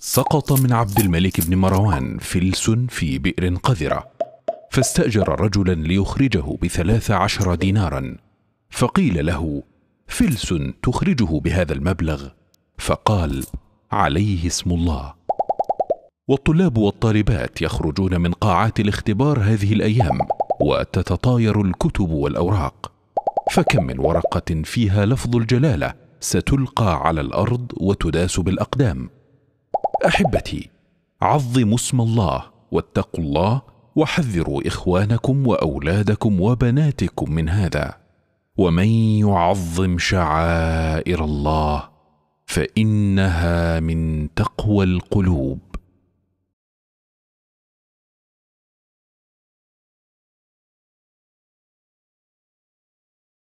سقط من عبد الملك بن مروان فلس في بئر قذرة فاستأجر رجلا ليخرجه بثلاث عشر دينارا فقيل له فلس تخرجه بهذا المبلغ فقال عليه اسم الله والطلاب والطالبات يخرجون من قاعات الاختبار هذه الايام وتتطاير الكتب والاوراق فكم من ورقه فيها لفظ الجلاله ستلقى على الارض وتداس بالاقدام احبتي عظموا اسم الله واتقوا الله وحذروا اخوانكم واولادكم وبناتكم من هذا ومن يعظم شعائر الله فانها من تقوى القلوب